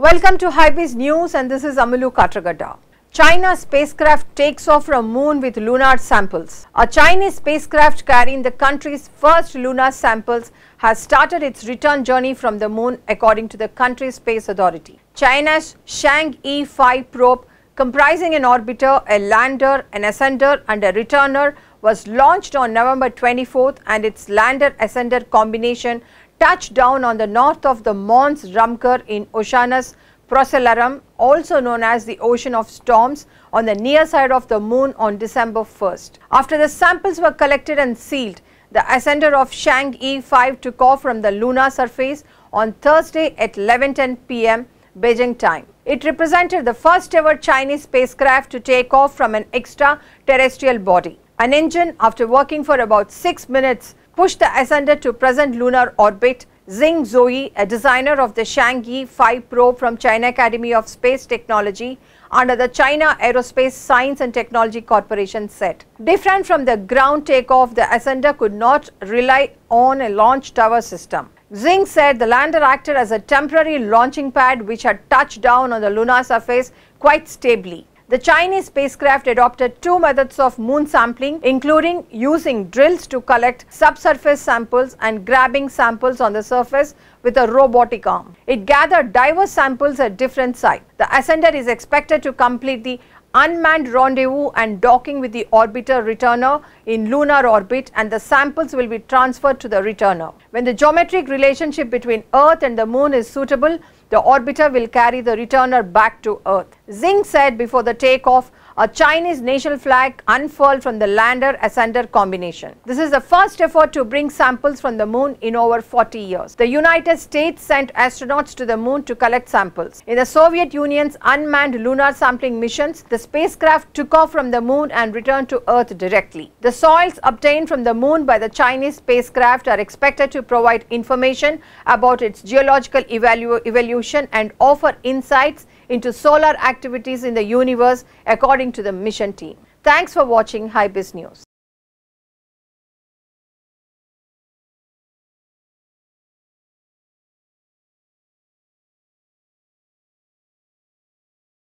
Welcome to Hypebeast News and this is Amalu Katragada. China spacecraft takes off from moon with lunar samples. A Chinese spacecraft carrying the country's first lunar samples has started its return journey from the moon according to the country's space authority. China's Shang e 5 probe comprising an orbiter, a lander, an ascender and a returner was launched on November 24th and its lander ascender combination touched down on the north of the Mons Rumker in Oceanus Procellarum, also known as the Ocean of Storms, on the near side of the moon on December 1st. After the samples were collected and sealed, the ascender of Shang E5 took off from the lunar surface on Thursday at 11.10 pm Beijing time. It represented the first ever Chinese spacecraft to take off from an extraterrestrial body. An engine, after working for about 6 minutes, pushed the ascender to present lunar orbit. Zing Zoe, a designer of the Shangyi 5 probe from China Academy of Space Technology under the China Aerospace Science and Technology Corporation said. Different from the ground takeoff, the ascender could not rely on a launch tower system. Zing said the lander acted as a temporary launching pad which had touched down on the lunar surface quite stably. The Chinese spacecraft adopted two methods of moon sampling, including using drills to collect subsurface samples and grabbing samples on the surface with a robotic arm. It gathered diverse samples at different sites. The ascender is expected to complete the unmanned rendezvous and docking with the orbiter returner in lunar orbit and the samples will be transferred to the returner. When the geometric relationship between Earth and the moon is suitable, the orbiter will carry the returner back to Earth. Zing said before the takeoff, a Chinese national flag unfurled from the lander ascender combination. This is the first effort to bring samples from the moon in over 40 years. The United States sent astronauts to the moon to collect samples. In the Soviet Union's unmanned lunar sampling missions, the spacecraft took off from the moon and returned to Earth directly. The soils obtained from the moon by the Chinese spacecraft are expected to provide information about its geological evolution and offer insights into solar activities in the universe according to the mission team. Thanks for watching HiBiz News.